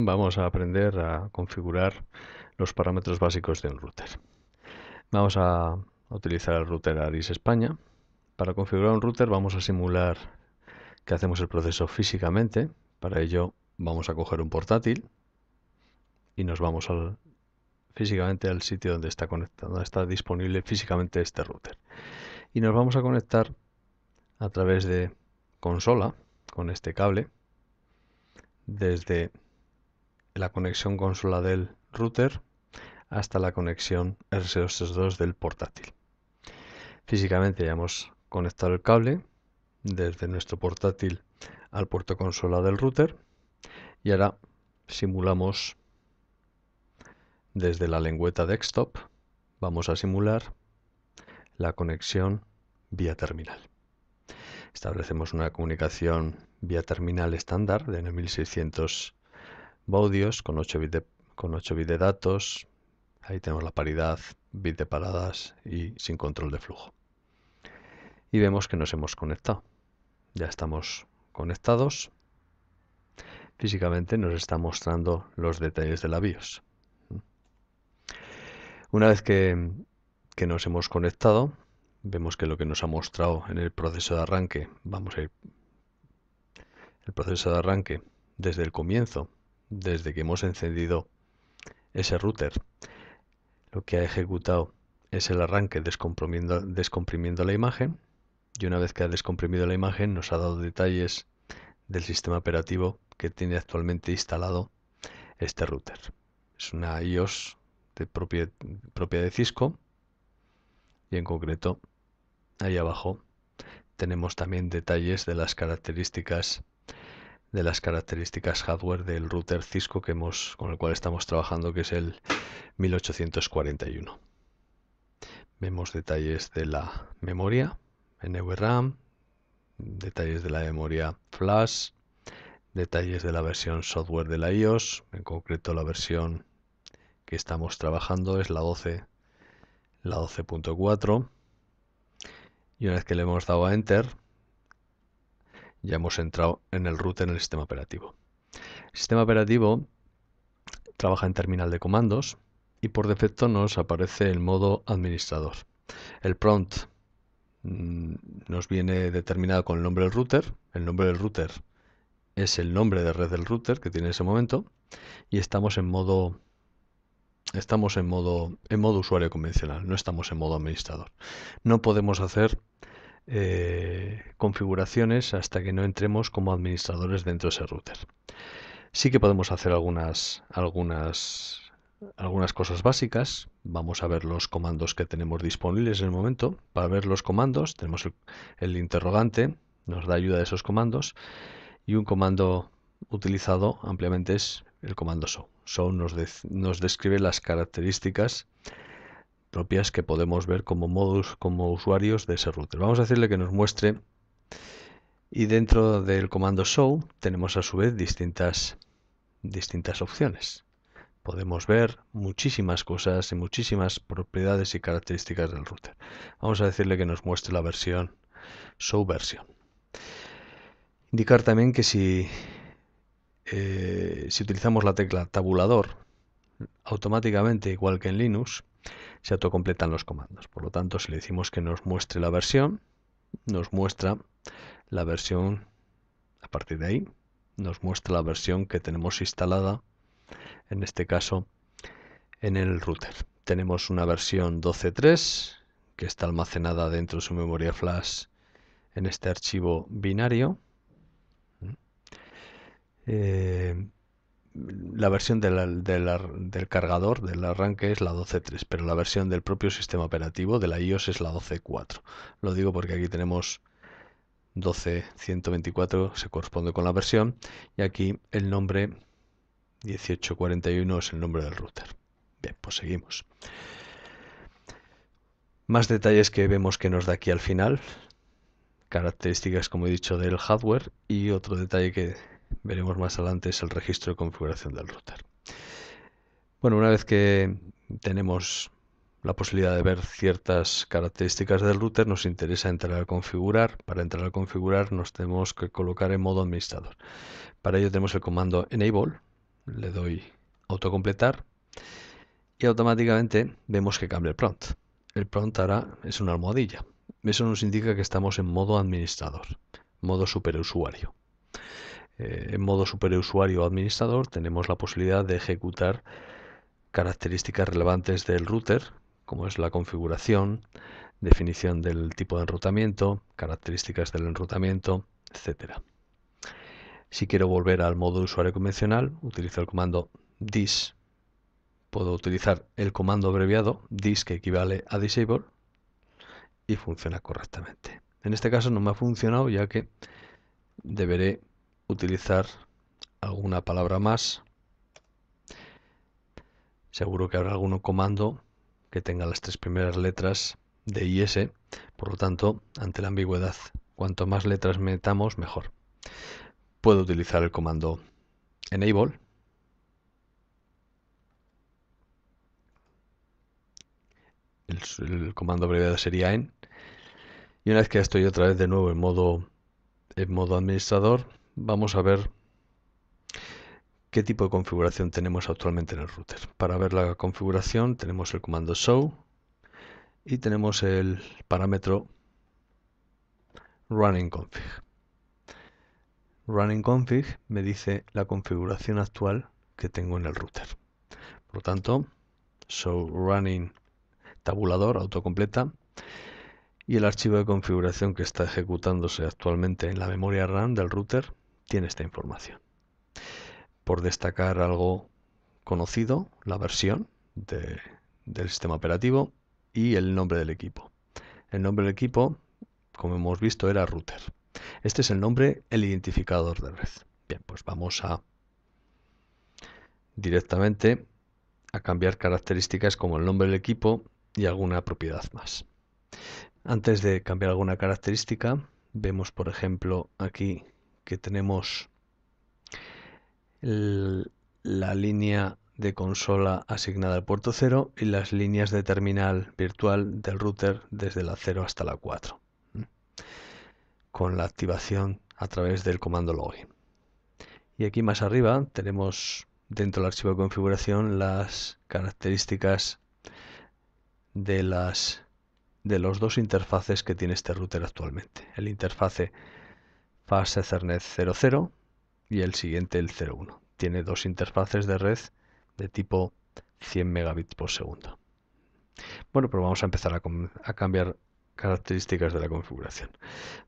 vamos a aprender a configurar los parámetros básicos de un router. Vamos a utilizar el router ARIS España. Para configurar un router vamos a simular que hacemos el proceso físicamente. Para ello vamos a coger un portátil y nos vamos al, físicamente al sitio donde está conectado, donde está disponible físicamente este router. Y nos vamos a conectar a través de consola con este cable desde la conexión consola del router hasta la conexión rs 232 del portátil. Físicamente ya hemos conectado el cable desde nuestro portátil al puerto consola del router y ahora simulamos desde la lengüeta desktop vamos a simular la conexión vía terminal. Establecemos una comunicación vía terminal estándar de 9600 Baudios con 8 bits de, datos. Ahí tenemos la paridad, bit de paradas y sin control de flujo. Y vemos que nos hemos conectado. Ya estamos conectados. Físicamente nos está mostrando los detalles de la BIOS. Una vez que nos hemos conectado, vemos que lo que nos ha mostrado en el proceso de arranque, vamos a ir el proceso de arranque desde el comienzo desde que hemos encendido ese router. Lo que ha ejecutado es el arranque descomprimiendo, la imagen y una vez que ha descomprimido la imagen nos ha dado detalles del sistema operativo que tiene actualmente instalado este router. Es una iOS de propia, propia de Cisco y en concreto ahí abajo tenemos también detalles de las características de las características hardware del router Cisco que hemos, con el cual estamos trabajando, que es el 1841. Vemos detalles de la memoria NVRAM, detalles de la memoria flash, detalles de la versión software de la iOS, en concreto la versión que estamos trabajando es la 12, la 12.4. Y una vez que le hemos dado a enter, ya hemos entrado en el router, en el sistema operativo. El sistema operativo trabaja en terminal de comandos y por defecto nos aparece el modo administrador. El prompt mm, nos viene determinado con el nombre del router. El nombre del router es el nombre de red del router que tiene en ese momento y estamos en modo estamos en modo en modo usuario convencional, no estamos en modo administrador. No podemos hacer eh, configuraciones hasta que no entremos como administradores dentro de ese router. Sí que podemos hacer algunas, algunas, algunas cosas básicas. Vamos a ver los comandos que tenemos disponibles en el momento. Para ver los comandos tenemos el, interrogante, nos da ayuda de esos comandos. Y un comando utilizado ampliamente es el comando show. Show nos, nos describe las características propias que podemos ver como modus, como usuarios de ese router. Vamos a decirle que nos muestre y dentro del comando show tenemos a su vez distintas, distintas opciones. Podemos ver muchísimas cosas y muchísimas propiedades y características del router. Vamos a decirle que nos muestre la versión show version. Indicar también que si, eh, si utilizamos la tecla tabulador, automáticamente, igual que en Linux, se autocompletan los comandos. Por lo tanto, si le decimos que nos muestre la versión, nos muestra la versión, a partir de ahí, nos muestra la versión que tenemos instalada, en este caso, en el router. Tenemos una versión 12.3 que está almacenada dentro de su memoria flash en este archivo binario. ¿Mm? Eh, la versión del cargador, del arranque, es la 12.3, pero la versión del propio sistema operativo de la iOS es la 12.4. Lo digo porque aquí tenemos 12.124, se corresponde con la versión, y aquí el nombre 1841 es el nombre del router. Bien, pues seguimos. Más detalles que vemos que nos da aquí al final. Características, como he dicho, del hardware y otro detalle que veremos más adelante, es el registro de configuración del router. Bueno, una vez que tenemos la posibilidad de ver ciertas características del router, nos interesa entrar a configurar. Para entrar a configurar nos tenemos que colocar en modo administrador. Para ello tenemos el comando enable, le doy autocompletar y automáticamente vemos que cambia el prompt. El prompt ahora es una almohadilla. Eso nos indica que estamos en modo administrador, modo superusuario. Eh, en modo superusuario o administrador tenemos la posibilidad de ejecutar características relevantes del router, como es la configuración, definición del tipo de enrutamiento, características del enrutamiento, etc. Si quiero volver al modo usuario convencional, utilizo el comando dis. Puedo utilizar el comando abreviado dis que equivale a disable y funciona correctamente. En este caso no me ha funcionado ya que deberé utilizar alguna palabra más. Seguro que habrá algún comando que tenga las tres primeras letras de IS, por lo tanto, ante la ambigüedad, cuanto más letras metamos, mejor. Puedo utilizar el comando enable El, comando abreviado sería en. Y una vez que estoy otra vez de nuevo en modo, en modo administrador, vamos a ver qué tipo de configuración tenemos actualmente en el router. Para ver la configuración tenemos el comando show y tenemos el parámetro running config. Running config me dice la configuración actual que tengo en el router. Por lo tanto, show running tabulador autocompleta y el archivo de configuración que está ejecutándose actualmente en la memoria RAM del router tiene esta información. Por destacar algo conocido, la versión del sistema operativo y el nombre del equipo. El nombre del equipo, como hemos visto, era router. Este es el nombre, el identificador de red. Bien, pues vamos a directamente a cambiar características como el nombre del equipo y alguna propiedad más. Antes de cambiar alguna característica, vemos por ejemplo aquí que tenemos la línea de consola asignada al puerto 0 y las líneas de terminal virtual del router desde la 0 hasta la 4 con la activación a través del comando login y aquí más arriba tenemos dentro del archivo de configuración las características de las de los dos interfaces que tiene este router actualmente el interfaz fase Ethernet 00 y el siguiente el 01. Tiene dos interfaces de red de tipo 100 megabits por segundo. Bueno, pero vamos a empezar a, a cambiar características de la configuración.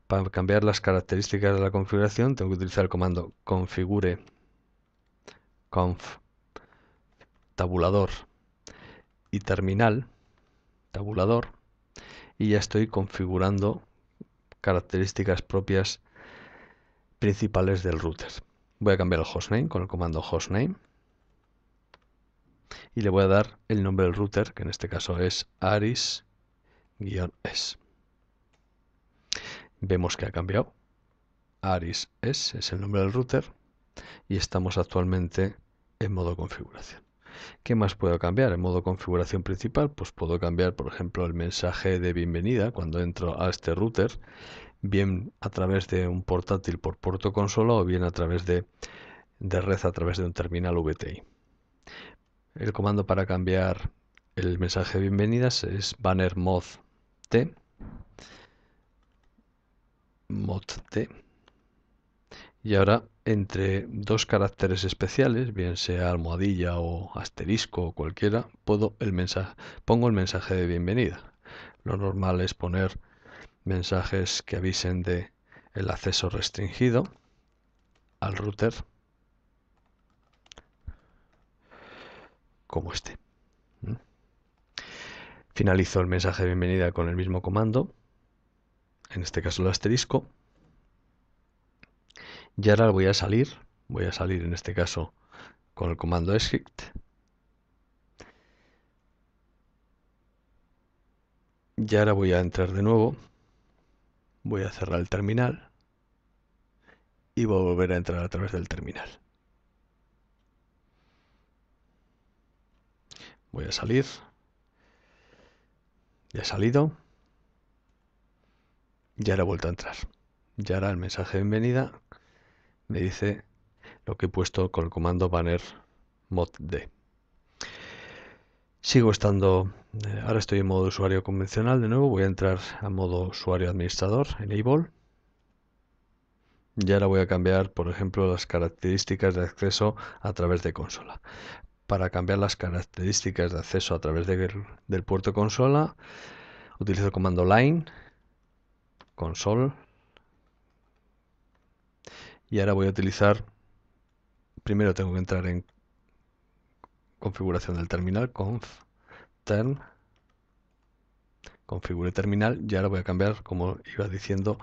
Para cambiar las características de la configuración tengo que utilizar el comando configure conf tabulador y terminal tabulador y ya estoy configurando características propias principales del router. Voy a cambiar el hostname con el comando hostname y le voy a dar el nombre del router, que en este caso es aris-s. Vemos que ha cambiado. Aris-s es el nombre del router y estamos actualmente en modo configuración. ¿Qué más puedo cambiar? En modo configuración principal, pues puedo cambiar, por ejemplo, el mensaje de bienvenida cuando entro a este router, bien a través de un portátil por puerto consola o bien a través de, de red a través de un terminal VTI. El comando para cambiar el mensaje de bienvenidas es banner mod t mod t y ahora entre dos caracteres especiales, bien sea almohadilla o asterisco o cualquiera, puedo el mensaje, pongo el mensaje de bienvenida. Lo normal es poner mensajes que avisen de el acceso restringido al router como este. Finalizo el mensaje de bienvenida con el mismo comando, en este caso el asterisco, y ahora voy a salir, voy a salir en este caso con el comando script. Y ahora voy a entrar de nuevo, voy a cerrar el terminal y voy a volver a entrar a través del terminal. Voy a salir. Ya he salido. Y ahora he vuelto a entrar. Y ahora el mensaje de bienvenida me dice lo que he puesto con el comando banner mod d. Sigo estando, eh, ahora estoy en modo usuario convencional de nuevo, voy a entrar a modo usuario administrador, enable. Y ahora voy a cambiar, por ejemplo, las características de acceso a través de consola. Para cambiar las características de acceso a través del puerto consola, utilizo el comando line, console, y ahora voy a utilizar, primero tengo que entrar en configuración del terminal, conf, term, configure terminal y ahora voy a cambiar, como iba diciendo,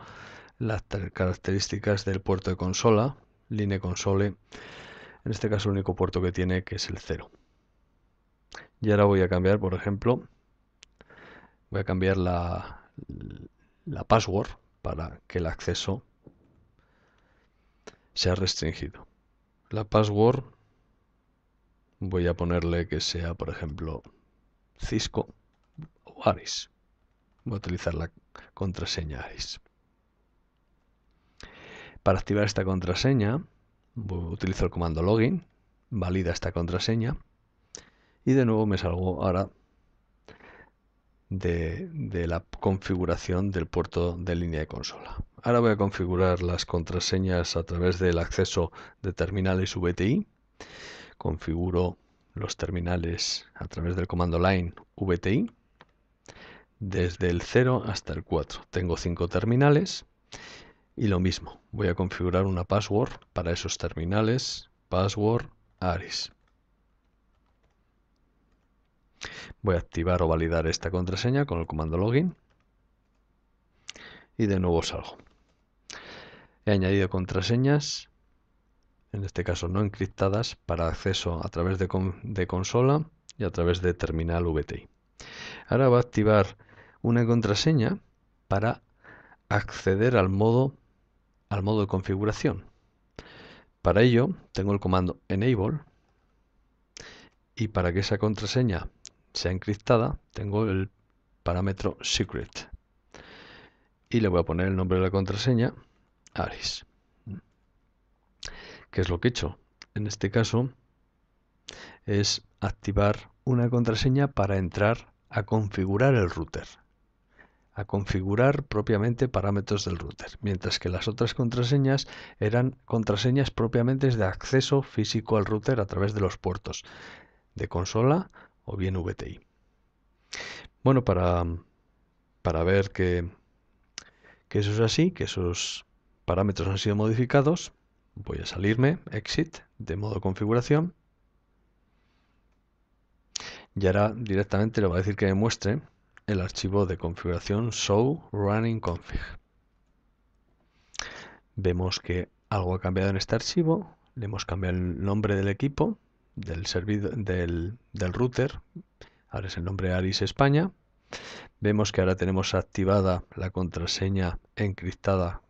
las características del puerto de consola, line console, en este caso el único puerto que tiene que es el 0. Y ahora voy a cambiar, por ejemplo, voy a cambiar la, la password para que el acceso se ha restringido. La password voy a ponerle que sea, por ejemplo, Cisco o Aris. Voy a utilizar la contraseña Aris. Para activar esta contraseña, utilizo el comando login, valida esta contraseña y de nuevo me salgo ahora de, la configuración del puerto de línea de consola. Ahora voy a configurar las contraseñas a través del acceso de terminales VTI. Configuro los terminales a través del comando line VTI desde el 0 hasta el 4. Tengo 5 terminales y lo mismo, voy a configurar una password para esos terminales, password ARIS. Voy a activar o validar esta contraseña con el comando login. Y de nuevo salgo. He añadido contraseñas, en este caso no encriptadas, para acceso a través de, consola y a través de terminal VTI. Ahora va a activar una contraseña para acceder al modo de configuración. Para ello tengo el comando enable y para que esa contraseña sea encriptada, tengo el parámetro secret. Y le voy a poner el nombre de la contraseña, Aris. ¿Qué es lo que he hecho? En este caso es activar una contraseña para entrar a configurar el router. A configurar propiamente parámetros del router. Mientras que las otras contraseñas eran contraseñas propiamente de acceso físico al router a través de los puertos de consola o bien VTI. Bueno, para, para ver que, que eso es así, que esos parámetros han sido modificados, voy a salirme, exit, de modo configuración. Y ahora directamente le va a decir que me muestre el archivo de configuración show running config. Vemos que algo ha cambiado en este archivo, le hemos cambiado el nombre del equipo del, del, router, ahora es el nombre Aris España, vemos que ahora tenemos activada la contraseña encriptada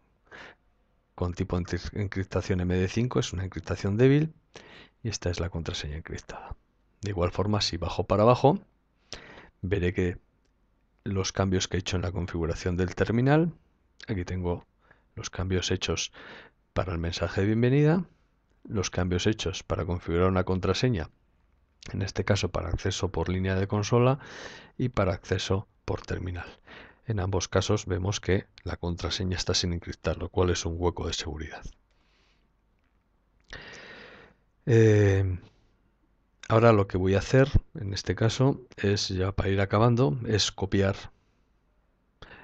con tipo de encriptación MD5, es una encriptación débil, y esta es la contraseña encriptada. De igual forma, si bajo para abajo, veré que los cambios que he hecho en la configuración del terminal, aquí tengo los cambios hechos para el mensaje de bienvenida, los cambios hechos para configurar una contraseña, en este caso para acceso por línea de consola y para acceso por terminal. En ambos casos vemos que la contraseña está sin encriptar, lo cual es un hueco de seguridad. Eh, ahora lo que voy a hacer en este caso es, ya para ir acabando, es copiar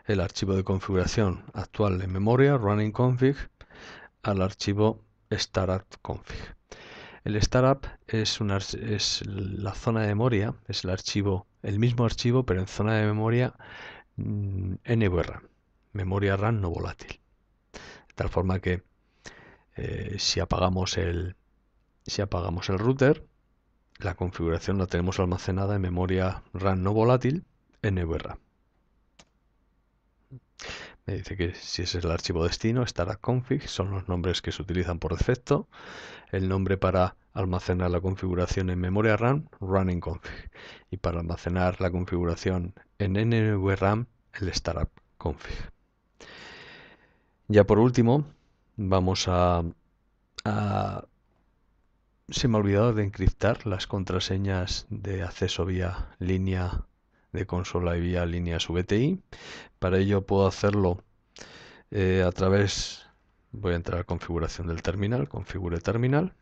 el archivo de configuración actual en memoria, running config, al archivo startup config. El startup es, la zona de memoria, es el archivo, el mismo archivo, pero en zona de memoria NVRAM, mm, memoria RAM no volátil. De tal forma que eh, si apagamos el si apagamos el router, la configuración la tenemos almacenada en memoria RAM no volátil NVRAM. Dice que si ese es el archivo destino, estará config, son los nombres que se utilizan por defecto. El nombre para almacenar la configuración en memoria RAM, running config. Y para almacenar la configuración en NVRAM, el startup config. Ya por último, vamos a se me ha olvidado de encriptar las contraseñas de acceso vía línea de consola y vía líneas VTI. Para ello puedo hacerlo eh, a través, voy a entrar a configuración del terminal, configure terminal.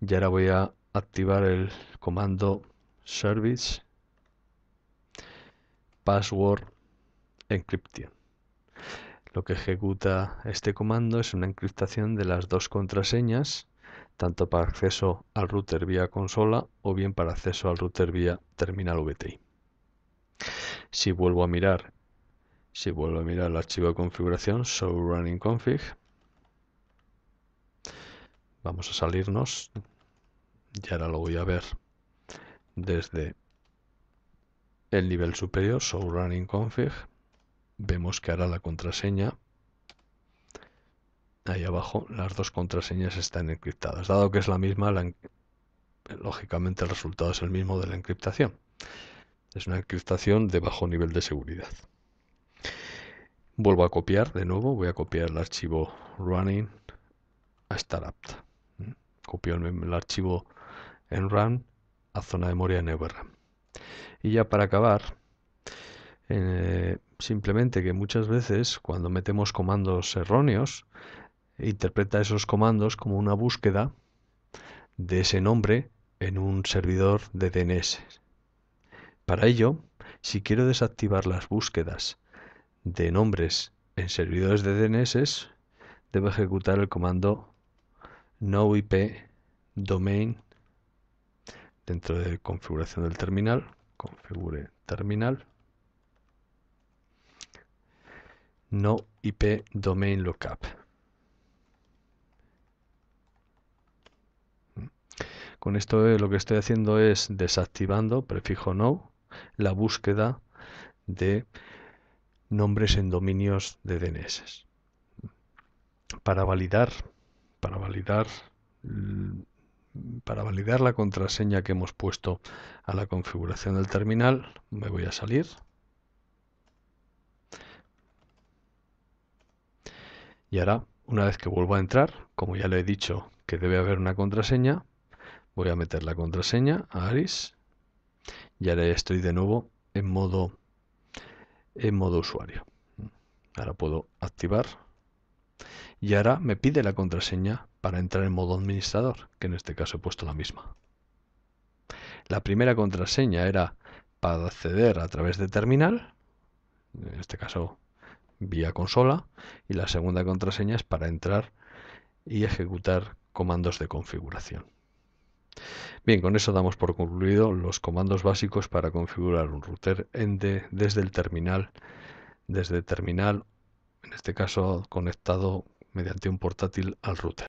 Y ahora voy a activar el comando service password encryption. Lo que ejecuta este comando es una encriptación de las dos contraseñas tanto para acceso al router vía consola o bien para acceso al router vía terminal VT. Si vuelvo a mirar, si vuelvo a mirar el archivo de configuración, show running config, vamos a salirnos y ahora lo voy a ver desde el nivel superior, show running config, vemos que hará la contraseña ahí abajo, las dos contraseñas están encriptadas. Dado que es la misma, lógicamente el resultado es el mismo de la encriptación. Es una encriptación de bajo nivel de seguridad. Vuelvo a copiar de nuevo, voy a copiar el archivo running a startup. ¿Mm? Copio el, archivo en run a zona de memoria en Y ya para acabar, eh, simplemente que muchas veces cuando metemos comandos erróneos, interpreta esos comandos como una búsqueda de ese nombre en un servidor de DNS. Para ello, si quiero desactivar las búsquedas de nombres en servidores de DNS, debo ejecutar el comando ip domain dentro de configuración del terminal, configure terminal, no IP domain lookup. Con esto eh, lo que estoy haciendo es desactivando, prefijo no, la búsqueda de nombres en dominios de DNS. Para validar, para validar, para validar la contraseña que hemos puesto a la configuración del terminal, me voy a salir. Y ahora, una vez que vuelvo a entrar, como ya le he dicho que debe haber una contraseña, Voy a meter la contraseña a Aris. Y ahora estoy de nuevo en modo, en modo usuario. Ahora puedo activar. Y ahora me pide la contraseña para entrar en modo administrador, que en este caso he puesto la misma. La primera contraseña era para acceder a través de terminal, en este caso vía consola, y la segunda contraseña es para entrar y ejecutar comandos de configuración. Bien, con eso damos por concluido los comandos básicos para configurar un router ende desde el terminal, desde terminal, en este caso conectado mediante un portátil al router.